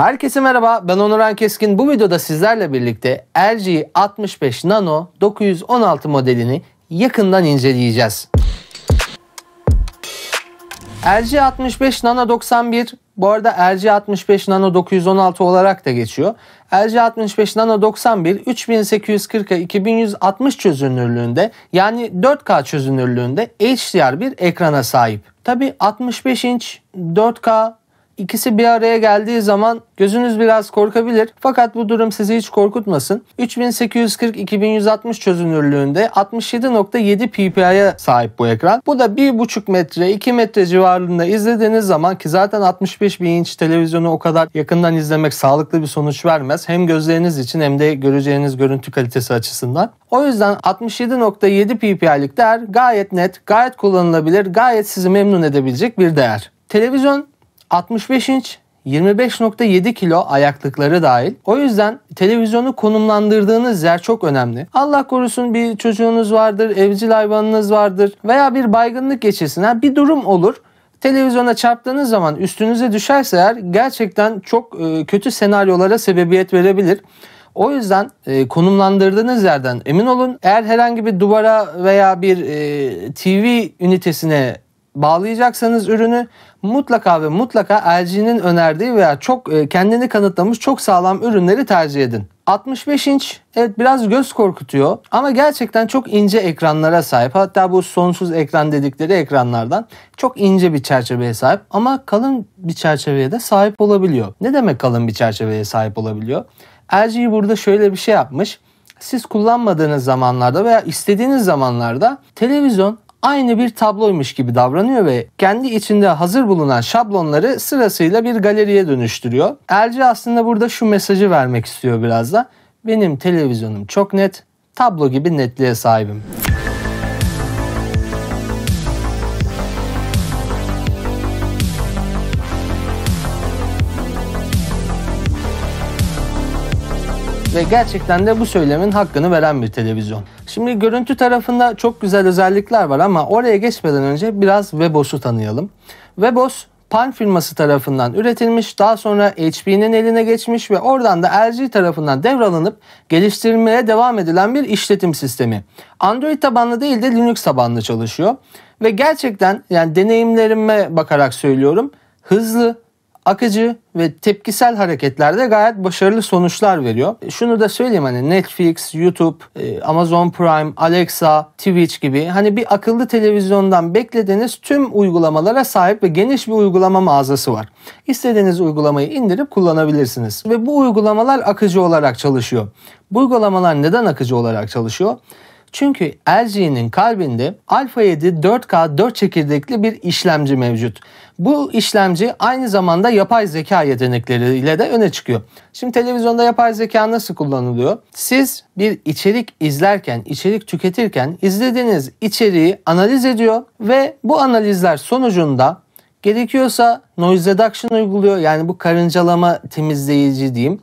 Herkese merhaba ben Onuran Keskin. Bu videoda sizlerle birlikte LG 65 Nano 916 modelini yakından inceleyeceğiz. LG 65 Nano 91 bu arada LG 65 Nano 916 olarak da geçiyor. LG 65 Nano 91 3840 x 2160 çözünürlüğünde yani 4K çözünürlüğünde HDR bir ekrana sahip. Tabi 65 inç 4K İkisi bir araya geldiği zaman gözünüz biraz korkabilir fakat bu durum sizi hiç korkutmasın. 3840-2160 çözünürlüğünde 67.7 ppi'ye sahip bu ekran. Bu da 1.5 metre 2 metre civarında izlediğiniz zaman ki zaten 65 bin inç televizyonu o kadar yakından izlemek sağlıklı bir sonuç vermez. Hem gözleriniz için hem de göreceğiniz görüntü kalitesi açısından. O yüzden 67.7 ppi'lik değer gayet net, gayet kullanılabilir, gayet sizi memnun edebilecek bir değer. Televizyon 65 inç 25.7 kilo ayaklıkları dahil. O yüzden televizyonu konumlandırdığınız yer çok önemli. Allah korusun bir çocuğunuz vardır, evcil hayvanınız vardır veya bir baygınlık geçirsin. Bir durum olur televizyona çarptığınız zaman üstünüze düşerse eğer gerçekten çok e, kötü senaryolara sebebiyet verebilir. O yüzden e, konumlandırdığınız yerden emin olun. Eğer herhangi bir duvara veya bir e, TV ünitesine bağlayacaksanız ürünü mutlaka ve mutlaka LG'nin önerdiği veya çok e, kendini kanıtlamış çok sağlam ürünleri tercih edin. 65 inç evet biraz göz korkutuyor ama gerçekten çok ince ekranlara sahip. Hatta bu sonsuz ekran dedikleri ekranlardan çok ince bir çerçeveye sahip ama kalın bir çerçeveye de sahip olabiliyor. Ne demek kalın bir çerçeveye sahip olabiliyor? LG burada şöyle bir şey yapmış siz kullanmadığınız zamanlarda veya istediğiniz zamanlarda televizyon aynı bir tabloymuş gibi davranıyor ve kendi içinde hazır bulunan şablonları sırasıyla bir galeriye dönüştürüyor. Elci aslında burada şu mesajı vermek istiyor biraz da. Benim televizyonum çok net, tablo gibi netliğe sahibim. Ve gerçekten de bu söylemin hakkını veren bir televizyon. Şimdi görüntü tarafında çok güzel özellikler var ama oraya geçmeden önce biraz Webos'u tanıyalım. Webos Pan firması tarafından üretilmiş, daha sonra HP'nin eline geçmiş ve oradan da LG tarafından devralınıp geliştirilmeye devam edilen bir işletim sistemi. Android tabanlı değil de Linux tabanlı çalışıyor ve gerçekten yani deneyimlerime bakarak söylüyorum hızlı, akıcı ve tepkisel hareketlerde gayet başarılı sonuçlar veriyor. E, şunu da söyleyeyim hani Netflix, YouTube, e, Amazon Prime, Alexa, Twitch gibi hani bir akıllı televizyondan beklediğiniz tüm uygulamalara sahip ve geniş bir uygulama mağazası var. İstediğiniz uygulamayı indirip kullanabilirsiniz ve bu uygulamalar akıcı olarak çalışıyor. Bu uygulamalar neden akıcı olarak çalışıyor? Çünkü LG'nin kalbinde Alpha 7 4K 4 çekirdekli bir işlemci mevcut. Bu işlemci aynı zamanda yapay zeka yetenekleriyle de öne çıkıyor. Şimdi televizyonda yapay zeka nasıl kullanılıyor? Siz bir içerik izlerken, içerik tüketirken izlediğiniz içeriği analiz ediyor ve bu analizler sonucunda gerekiyorsa noise reduction uyguluyor. Yani bu karıncalama temizleyici diyeyim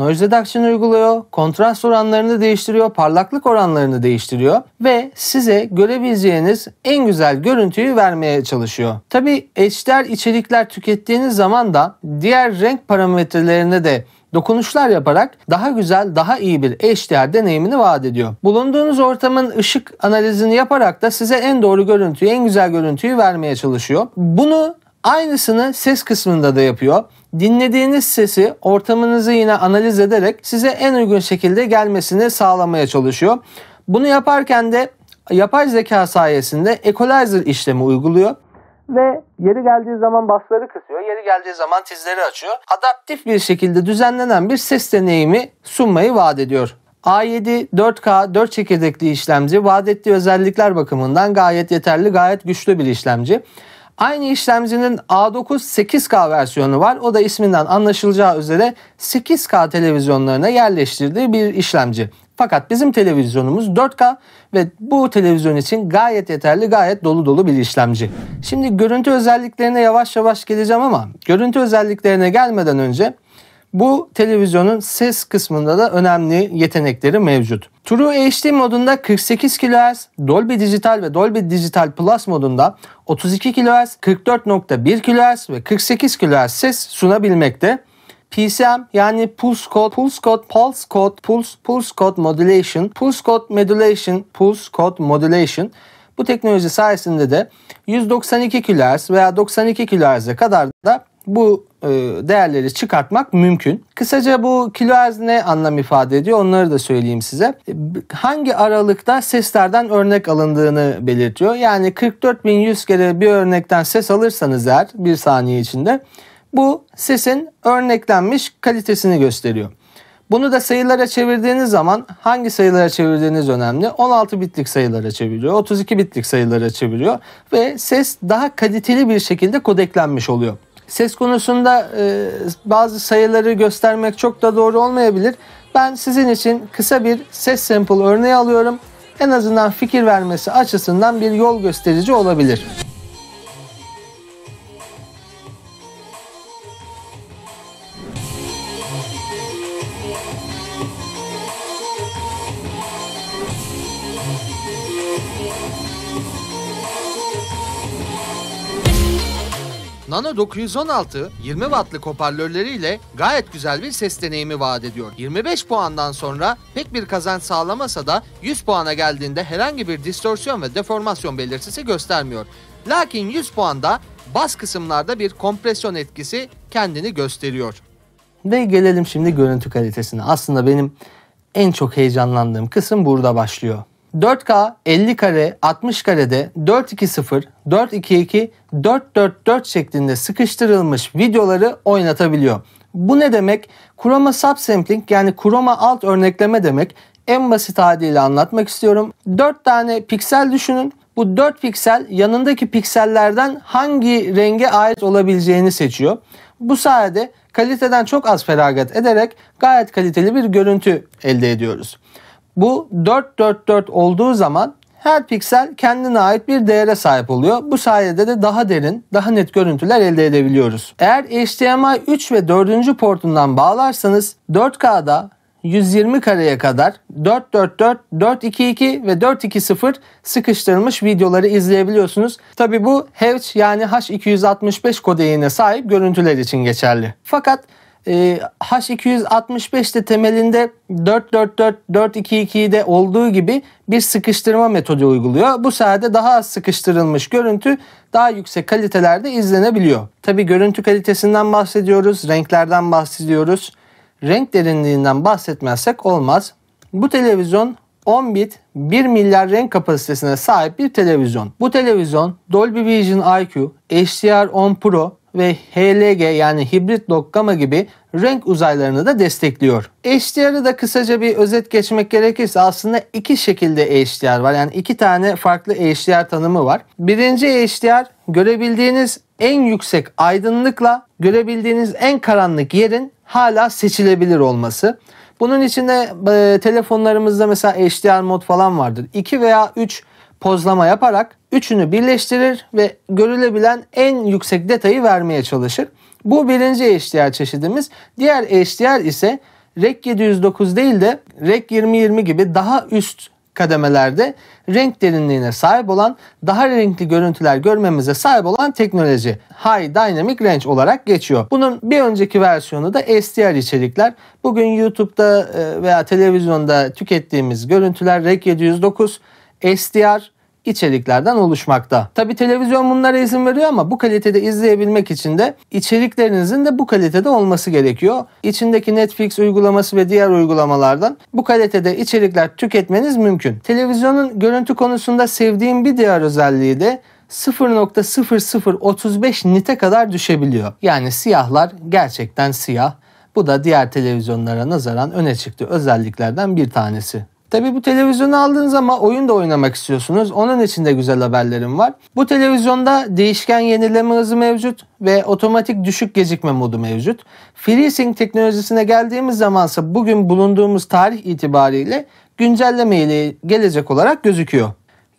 noise reduction uyguluyor, kontrast oranlarını değiştiriyor, parlaklık oranlarını değiştiriyor ve size görebileceğiniz en güzel görüntüyü vermeye çalışıyor. Tabi HDR içerikler tükettiğiniz zaman da diğer renk parametrelerine de dokunuşlar yaparak daha güzel, daha iyi bir HDR deneyimini vaat ediyor. Bulunduğunuz ortamın ışık analizini yaparak da size en doğru görüntüyü, en güzel görüntüyü vermeye çalışıyor. Bunu Aynısını ses kısmında da yapıyor. Dinlediğiniz sesi ortamınızı yine analiz ederek size en uygun şekilde gelmesini sağlamaya çalışıyor. Bunu yaparken de yapay zeka sayesinde equalizer işlemi uyguluyor ve yeri geldiği zaman basları kısıyor, yeri geldiği zaman tizleri açıyor. Adaptif bir şekilde düzenlenen bir ses deneyimi sunmayı vaat ediyor. A7 4K 4 çekirdekli işlemci vaat ettiği özellikler bakımından gayet yeterli, gayet güçlü bir işlemci. Aynı işlemcinin A9 8K versiyonu var. O da isminden anlaşılacağı üzere 8K televizyonlarına yerleştirdiği bir işlemci. Fakat bizim televizyonumuz 4K ve bu televizyon için gayet yeterli, gayet dolu dolu bir işlemci. Şimdi görüntü özelliklerine yavaş yavaş geleceğim ama görüntü özelliklerine gelmeden önce bu televizyonun ses kısmında da önemli yetenekleri mevcut. True HD modunda 48 kHz, Dolby Digital ve Dolby Digital Plus modunda 32 kHz, 44.1 kHz ve 48 kHz ses sunabilmekte. PCM yani Pulse Code, Pulse Code, Pulse Code, Pulse, Pulse Code Modulation, Pulse Code Modulation, Pulse Code Modulation bu teknoloji sayesinde de 192 kHz veya 92 kHz'e kadar da bu e, değerleri çıkartmak mümkün. Kısaca bu kilohertz ne anlam ifade ediyor onları da söyleyeyim size. E, hangi aralıkta seslerden örnek alındığını belirtiyor. Yani 44100 kere bir örnekten ses alırsanız eğer bir saniye içinde bu sesin örneklenmiş kalitesini gösteriyor. Bunu da sayılara çevirdiğiniz zaman hangi sayılara çevirdiğiniz önemli. 16 bitlik sayılara çeviriyor, 32 bitlik sayılara çeviriyor ve ses daha kaliteli bir şekilde kodeklenmiş oluyor. Ses konusunda e, bazı sayıları göstermek çok da doğru olmayabilir. Ben sizin için kısa bir ses sample örneği alıyorum. En azından fikir vermesi açısından bir yol gösterici olabilir. Nano 916 20 wattlık hoparlörleriyle gayet güzel bir ses deneyimi vaat ediyor. 25 puandan sonra pek bir kazanç sağlamasa da 100 puana geldiğinde herhangi bir distorsiyon ve deformasyon belirtisi göstermiyor. Lakin 100 puanda bas kısımlarda bir kompresyon etkisi kendini gösteriyor. Ve gelelim şimdi görüntü kalitesine. Aslında benim en çok heyecanlandığım kısım burada başlıyor. 4K 50 kare 60 karede 420, 422, 444 şeklinde sıkıştırılmış videoları oynatabiliyor. Bu ne demek? Chroma subsampling yani chroma alt örnekleme demek. En basit haliyle anlatmak istiyorum. 4 tane piksel düşünün. Bu 4 piksel yanındaki piksellerden hangi renge ait olabileceğini seçiyor. Bu sayede kaliteden çok az feragat ederek gayet kaliteli bir görüntü elde ediyoruz. Bu 444 olduğu zaman her piksel kendine ait bir değere sahip oluyor. Bu sayede de daha derin, daha net görüntüler elde edebiliyoruz. Eğer HDMI 3 ve 4. portundan bağlarsanız 4K'da 120 kareye kadar 444, 422 ve 420 sıkıştırılmış videoları izleyebiliyorsunuz. Tabi bu Hz e yani H265 kodeyine sahip görüntüler için geçerli. Fakat e, ee, H265'te temelinde 4 4 olduğu gibi bir sıkıştırma metodu uyguluyor. Bu sayede daha az sıkıştırılmış görüntü daha yüksek kalitelerde izlenebiliyor. Tabi görüntü kalitesinden bahsediyoruz, renklerden bahsediyoruz. Renk derinliğinden bahsetmezsek olmaz. Bu televizyon 10 bit 1 milyar renk kapasitesine sahip bir televizyon. Bu televizyon Dolby Vision IQ, HDR10 Pro, ve HLG yani hibrit dokkama gibi renk uzaylarını da destekliyor. HDR'ı da kısaca bir özet geçmek gerekirse aslında iki şekilde HDR var. Yani iki tane farklı HDR tanımı var. Birinci HDR görebildiğiniz en yüksek aydınlıkla görebildiğiniz en karanlık yerin hala seçilebilir olması. Bunun içinde e, telefonlarımızda mesela HDR mod falan vardır. 2 veya 3 pozlama yaparak üçünü birleştirir ve görülebilen en yüksek detayı vermeye çalışır. Bu birinci HDR çeşidimiz. Diğer HDR ise REC 709 değil de REC 2020 gibi daha üst kademelerde renk derinliğine sahip olan, daha renkli görüntüler görmemize sahip olan teknoloji High Dynamic Range olarak geçiyor. Bunun bir önceki versiyonu da SDR içerikler. Bugün YouTube'da e, veya televizyonda tükettiğimiz görüntüler REC 709 SDR içeriklerden oluşmakta. Tabi televizyon bunlara izin veriyor ama bu kalitede izleyebilmek için de içeriklerinizin de bu kalitede olması gerekiyor. İçindeki Netflix uygulaması ve diğer uygulamalardan bu kalitede içerikler tüketmeniz mümkün. Televizyonun görüntü konusunda sevdiğim bir diğer özelliği de 0.0035 nite kadar düşebiliyor. Yani siyahlar gerçekten siyah. Bu da diğer televizyonlara nazaran öne çıktı özelliklerden bir tanesi. Tabi bu televizyonu aldığınız zaman oyun da oynamak istiyorsunuz. Onun için de güzel haberlerim var. Bu televizyonda değişken yenileme hızı mevcut ve otomatik düşük gecikme modu mevcut. FreeSync teknolojisine geldiğimiz zamansa bugün bulunduğumuz tarih itibariyle güncelleme ile gelecek olarak gözüküyor.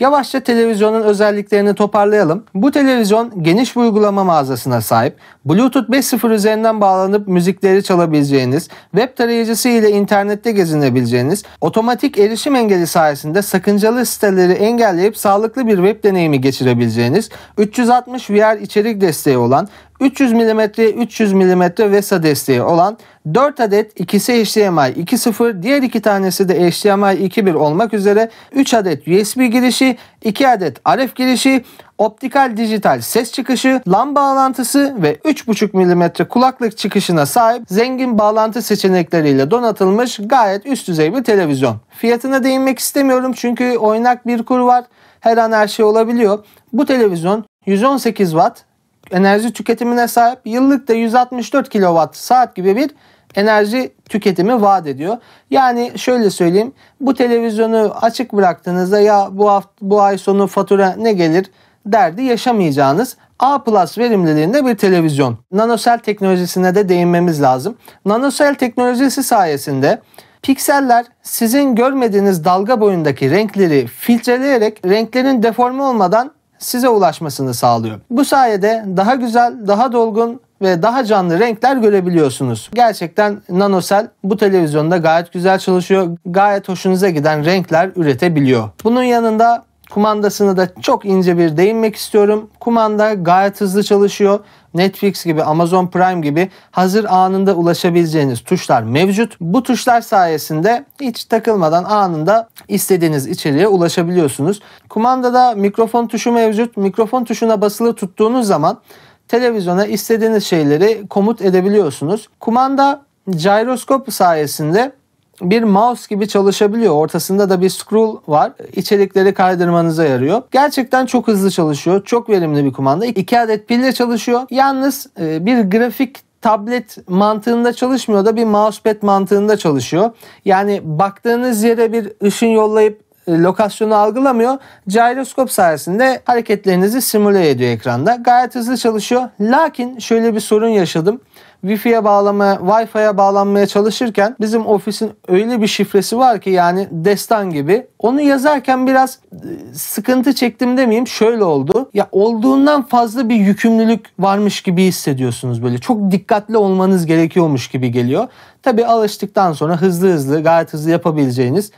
Yavaşça televizyonun özelliklerini toparlayalım. Bu televizyon geniş bir uygulama mağazasına sahip. Bluetooth 5.0 üzerinden bağlanıp müzikleri çalabileceğiniz, web tarayıcısı ile internette gezinebileceğiniz, otomatik erişim engeli sayesinde sakıncalı siteleri engelleyip sağlıklı bir web deneyimi geçirebileceğiniz, 360 VR içerik desteği olan 300 mm 300 mm VESA desteği olan 4 adet ikisi HDMI 2.0 diğer iki tanesi de HDMI 2.1 olmak üzere 3 adet USB girişi 2 adet RF girişi optikal dijital ses çıkışı, LAN bağlantısı ve 3.5 mm kulaklık çıkışına sahip zengin bağlantı seçenekleriyle donatılmış gayet üst düzey bir televizyon. Fiyatına değinmek istemiyorum çünkü oynak bir kur var. Her an her şey olabiliyor. Bu televizyon 118 Watt enerji tüketimine sahip. Yıllık da 164 kilowatt saat gibi bir enerji tüketimi vaat ediyor. Yani şöyle söyleyeyim. Bu televizyonu açık bıraktığınızda ya bu hafta, bu ay sonu fatura ne gelir derdi yaşamayacağınız A plus verimliliğinde bir televizyon. Nanosel teknolojisine de değinmemiz lazım. Nanosel teknolojisi sayesinde Pikseller sizin görmediğiniz dalga boyundaki renkleri filtreleyerek renklerin deforme olmadan size ulaşmasını sağlıyor. Bu sayede daha güzel, daha dolgun ve daha canlı renkler görebiliyorsunuz. Gerçekten NanoCell bu televizyonda gayet güzel çalışıyor. Gayet hoşunuza giden renkler üretebiliyor. Bunun yanında kumandasını da çok ince bir değinmek istiyorum. Kumanda gayet hızlı çalışıyor. Netflix gibi, Amazon Prime gibi hazır anında ulaşabileceğiniz tuşlar mevcut. Bu tuşlar sayesinde hiç takılmadan anında istediğiniz içeriğe ulaşabiliyorsunuz. Kumandada mikrofon tuşu mevcut. Mikrofon tuşuna basılı tuttuğunuz zaman televizyona istediğiniz şeyleri komut edebiliyorsunuz. Kumanda gyroskop sayesinde bir mouse gibi çalışabiliyor. Ortasında da bir scroll var. İçerikleri kaydırmanıza yarıyor. Gerçekten çok hızlı çalışıyor. Çok verimli bir kumanda. İki adet pille çalışıyor. Yalnız e, bir grafik tablet mantığında çalışmıyor da bir mousepad mantığında çalışıyor. Yani baktığınız yere bir ışın yollayıp e, lokasyonu algılamıyor. Gyroskop sayesinde hareketlerinizi simüle ediyor ekranda. Gayet hızlı çalışıyor. Lakin şöyle bir sorun yaşadım. Wi-Fi'ye bağlamaya, Wi-Fi'ye bağlanmaya çalışırken bizim ofisin öyle bir şifresi var ki yani destan gibi. Onu yazarken biraz e, sıkıntı çektim demeyeyim şöyle oldu. Ya olduğundan fazla bir yükümlülük varmış gibi hissediyorsunuz böyle. Çok dikkatli olmanız gerekiyormuş gibi geliyor. Tabi alıştıktan sonra hızlı hızlı gayet hızlı yapabileceğiniz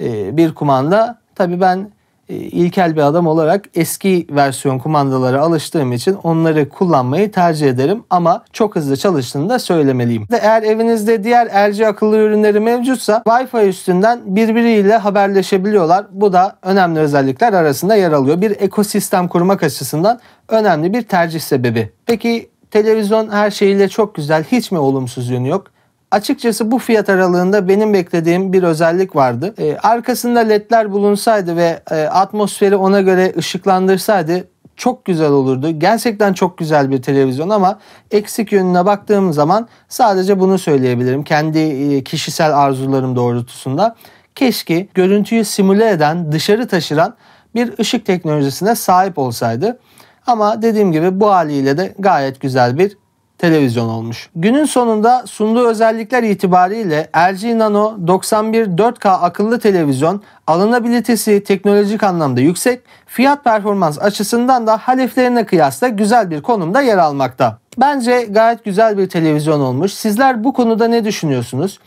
e, bir kumanda. Tabi ben e, ilkel bir adam olarak eski versiyon kumandalara alıştığım için onları kullanmayı tercih ederim ama çok hızlı çalıştığını da söylemeliyim. Eğer evinizde diğer LG akıllı ürünleri mevcutsa Wi-Fi üstünden birbiriyle haberleşebiliyorlar. Bu da önemli özellikler arasında yer alıyor. Bir ekosistem kurmak açısından önemli bir tercih sebebi. Peki televizyon her şeyiyle çok güzel hiç mi olumsuz yönü yok? Açıkçası bu fiyat aralığında benim beklediğim bir özellik vardı. E, arkasında ledler bulunsaydı ve e, atmosferi ona göre ışıklandırsaydı çok güzel olurdu. Gerçekten çok güzel bir televizyon ama eksik yönüne baktığım zaman sadece bunu söyleyebilirim. Kendi e, kişisel arzularım doğrultusunda. Keşke görüntüyü simüle eden, dışarı taşıran bir ışık teknolojisine sahip olsaydı. Ama dediğim gibi bu haliyle de gayet güzel bir televizyon olmuş. Günün sonunda sunduğu özellikler itibariyle LG Nano 91 4K akıllı televizyon alınabilitesi teknolojik anlamda yüksek, fiyat performans açısından da haliflerine kıyasla güzel bir konumda yer almakta. Bence gayet güzel bir televizyon olmuş. Sizler bu konuda ne düşünüyorsunuz?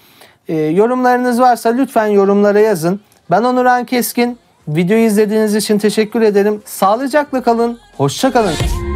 E, yorumlarınız varsa lütfen yorumlara yazın. Ben Onuran Keskin. Videoyu izlediğiniz için teşekkür ederim. Sağlıcakla kalın. Hoşça kalın.